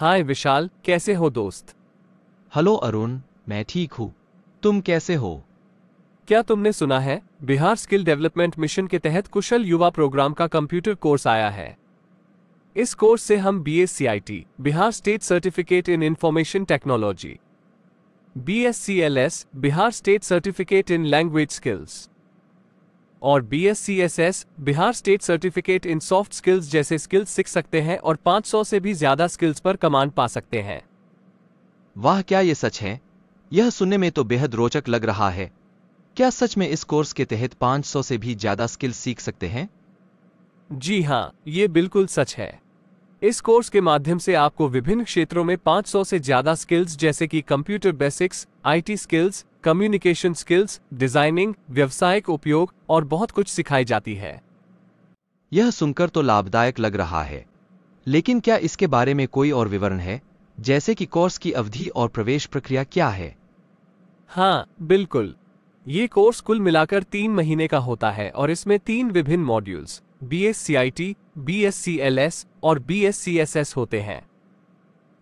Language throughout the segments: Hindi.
हाय विशाल कैसे हो दोस्त हेलो अरुण मैं ठीक हूँ तुम कैसे हो क्या तुमने सुना है बिहार स्किल डेवलपमेंट मिशन के तहत कुशल युवा प्रोग्राम का कंप्यूटर कोर्स आया है इस कोर्स से हम B S C I T Bihar state certificate in information technology B S C L S Bihar state certificate in language skills और B S Bihar state certificate in soft skills जैसे स्किल्स सीख सकते हैं और 500 से भी ज्यादा स्किल्स पर कमांड पा सकते हैं वाह क्या ये सच है यह सुनने में तो बेहद रोचक लग रहा है क्या सच में इस कोर्स के तहत 500 से भी ज्यादा स्किल्स सीख सकते हैं जी हाँ ये बिल्कुल सच है इस कोर्स के माध्यम से आपको विभिन्न क्षेत्रों में 500 से ज्यादा स्किल्स जैसे कि computer basics IT skills communication skills designing व्यवसायिक उपयोग और बहुत कुछ सिखाई जाती है यह सुनकर तो लाभदायक लग रहा है लेकिन क्या इसके बारे में कोई और विवरण है जैसे कि कोर्स की अवधि और प्रवेश प्रक्रिया क्या है हाँ बिल्कुल ये कोर्स कुल मिलाकर तीन महीने का होता है और इसमें तीन विभिन्न modules B S C I T B S C L S और B S C S S होते हैं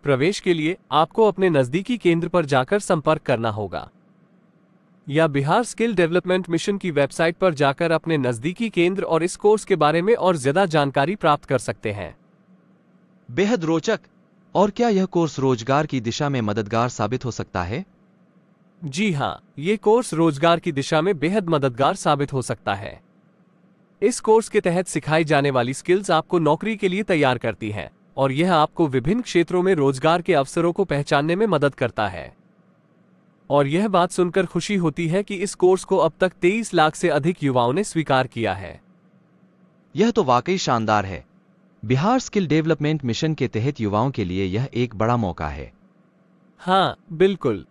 प्रवेश के लिए आपको अपने नजदीकी केंद्र पर जाकर संपर्क करना होगा या बिहार स्किल डेवलपमेंट मिशन की वेबसाइट पर जाकर अपने नजदीकी केंद्र और इस कोर्स के बारे में और ज्यादा जानकारी प्राप्त कर सकते हैं बेहद रोचक और क्या यह कोर्स रोजगार की दिशा में मददगार साबित हो सकता है जी हाँ ये कोर्स रोजगार की दिशा में बेहद मददगार साबित हो सकता है इस कोर्स के तहत सिखाई जाने वाली स्किल्स आपको नौकरी के लिए तैयार करती हैं और यह आपको विभिन्न क्षेत्रों में रोजगार के अवसरों को पहचानने में मदद करता है और यह बात सुनकर खुशी होती है कि इस कोर्स को अब तक 23 लाख से अधिक युवाओं ने स्वीकार किया है यह तो वाकई शानदार है बिहार स्किल डेवलपमेंट मिशन के तहत युवाओं के लिए यह एक बड़ा मौका है हाँ बिल्कुल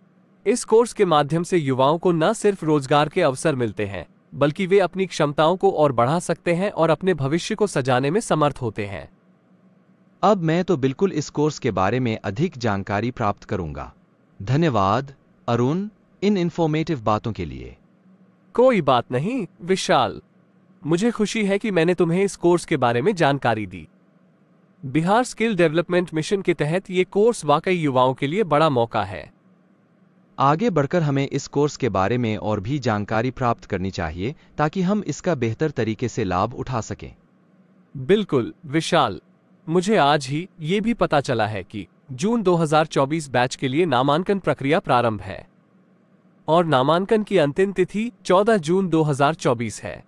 इस कोर्स के माध्यम से युवाओं को न सिर्फ रोजगार के अवसर मिलते हैं बल्कि वे अपनी क्षमताओं को और बढ़ा सकते हैं और अपने भविष्य को सजाने में समर्थ होते हैं अब मैं तो बिल्कुल इस कोर्स के बारे में अधिक जानकारी प्राप्त करूंगा धन्यवाद अरुण इन इन्फॉर्मेटिव बातों के लिए कोई बात नहीं विशाल मुझे खुशी है कि मैंने तुम्हें इस कोर्स के बारे में जानकारी दी बिहार स्किल डेवलपमेंट मिशन के तहत ये कोर्स वाकई युवाओं के लिए बड़ा मौका है आगे बढ़कर हमें इस कोर्स के बारे में और भी जानकारी प्राप्त करनी चाहिए ताकि हम इसका बेहतर तरीके से लाभ उठा सकें बिल्कुल विशाल मुझे आज ही ये भी पता चला है कि जून 2024 बैच के लिए नामांकन प्रक्रिया प्रारंभ है और नामांकन की अंतिम तिथि 14 जून 2024 है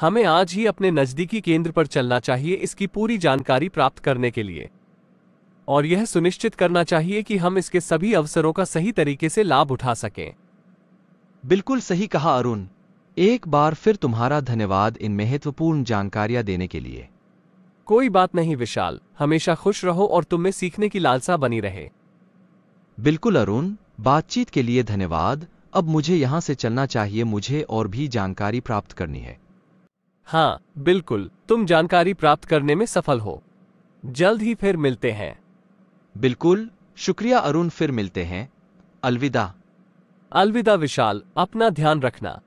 हमें आज ही अपने नजदीकी केंद्र पर चलना चाहिए इसकी पूरी जानकारी प्राप्त करने के लिए और यह सुनिश्चित करना चाहिए कि हम इसके सभी अवसरों का सही तरीके से लाभ उठा सकें बिल्कुल सही कहा अरुण एक बार फिर तुम्हारा धन्यवाद इन महत्वपूर्ण जानकारियां देने के लिए कोई बात नहीं विशाल हमेशा खुश रहो और तुम में सीखने की लालसा बनी रहे बिल्कुल अरुण बातचीत के लिए धन्यवाद अब मुझे यहां से चलना चाहिए मुझे और भी जानकारी प्राप्त करनी है हाँ बिल्कुल तुम जानकारी प्राप्त करने में सफल हो जल्द ही फिर मिलते हैं बिल्कुल शुक्रिया अरुण फिर मिलते हैं अलविदा अलविदा विशाल अपना ध्यान रखना